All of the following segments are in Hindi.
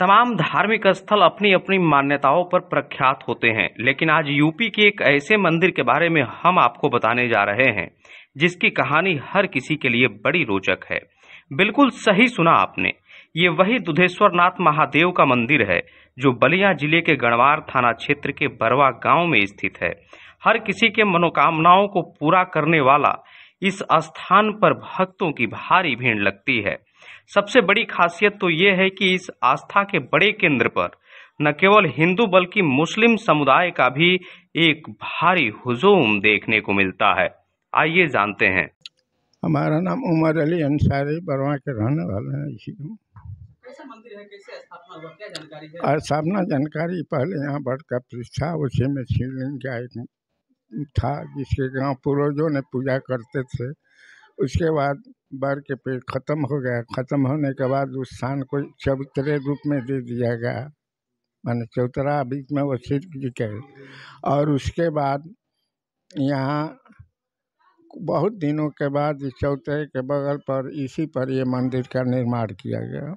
तमाम धार्मिक स्थल अपनी अपनी मान्यताओं पर प्रख्यात होते हैं लेकिन आज यूपी के एक ऐसे मंदिर के बारे में हम आपको बताने जा रहे हैं जिसकी कहानी हर किसी के लिए बड़ी रोचक है बिल्कुल सही सुना आपने ये वही दुधेश्वर नाथ महादेव का मंदिर है जो बलिया जिले के गणवार थाना क्षेत्र के बरवा गांव में स्थित है हर किसी के मनोकामनाओं को पूरा करने वाला इस स्थान पर भक्तों की भारी भीड़ लगती है सबसे बड़ी खासियत तो ये है कि इस आस्था के बड़े केंद्र पर न केवल हिंदू बल्कि मुस्लिम समुदाय का भी एक भारी हुजूम देखने को मिलता है आइए जानते हैं हमारा नाम उमर अली अंसारी बरवा के रहने वाले हैं इसी स्थापना जानकारी पहले यहाँ बढ़ का पृष्ठा उसी में शिवलिंग का एक था जिसके गांव पूर्वजों ने पूजा करते थे उसके बाद बाढ़ के पेड़ ख़त्म हो गया ख़त्म होने के बाद उस स्थान को चबूतरे रूप में दे दिया गया मैंने चौतरा बीच में वो सिर जी गए और उसके बाद यहाँ बहुत दिनों के बाद इस चौतरे के बगल पर इसी पर ये मंदिर का निर्माण किया गया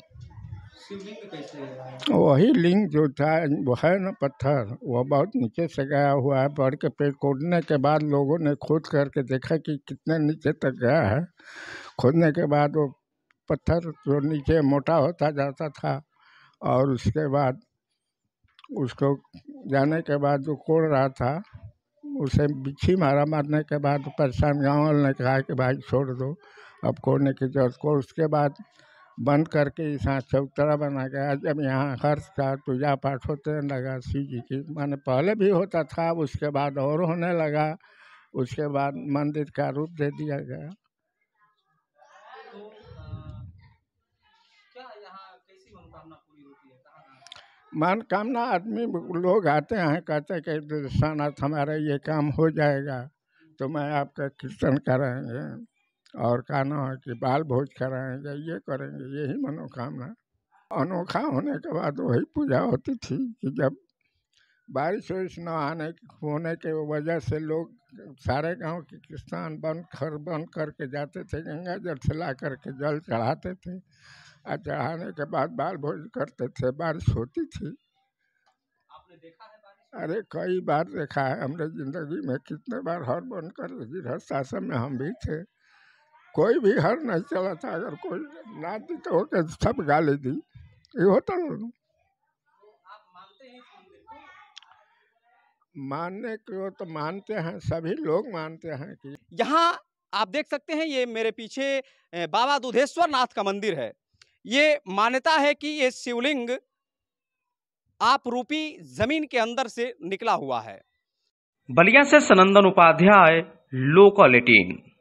वही लिंग जो था वो है ना पत्थर वो बहुत नीचे से गया हुआ है बढ़ के पेड़ कोड़ने के बाद लोगों ने खोद करके देखा कि कितने नीचे तक गया है खोदने के बाद वो पत्थर जो नीचे मोटा होता जाता था और उसके बाद उसको जाने के बाद जो कोड़ रहा था उसे बिच्छी मारा मारने के बाद परेशान गाँव वाले ने कहा कि भाई छोड़ दो अब कोड़ने की जरूरत को उसके बाद बंद करके इस हाथ चौतरा बना गया जब यहाँ हर का पूजा पाठ होते लगा शिव जी की माने पहले भी होता था उसके बाद और होने लगा उसके बाद मंदिर का रूप दे दिया गया क्या यहाँ कैसी मनोकामना पूरी होती है मनोकामना आदमी लोग आते हैं कहते हैं कि सानाथ हमारा ये काम हो जाएगा तो मैं आपका कीर्तन कराएंगे और कहना है कि बाल भोज कराएंगे ये करेंगे यही मनोकामना अनोखा होने के बाद वही पूजा होती थी कि जब बारिश वरिश न आने होने के वजह से लोग सारे गांव के किसान बंद खर बंद करके जाते थे गंगा जल से ला करके जल चढ़ाते थे और चढ़ाने के बाद बाल भोज करते थे बारिश होती थी अरे कई बार देखा है हमने ज़िंदगी में कितने बार हर बनकर गृह शासन में हम भी थे कोई भी हर नहीं चला था अगर कोई ना दी तो होकर सब गाली दी ये होता ना तो मानने को तो मानते हैं सभी लोग मानते हैं कि यहाँ आप देख सकते हैं ये मेरे पीछे बाबा दुधेश्वर नाथ का मंदिर है ये मान्यता है कि ये शिवलिंग आप रूपी जमीन के अंदर से निकला हुआ है बलिया से सनंदन उपाध्याय लोकल एटीन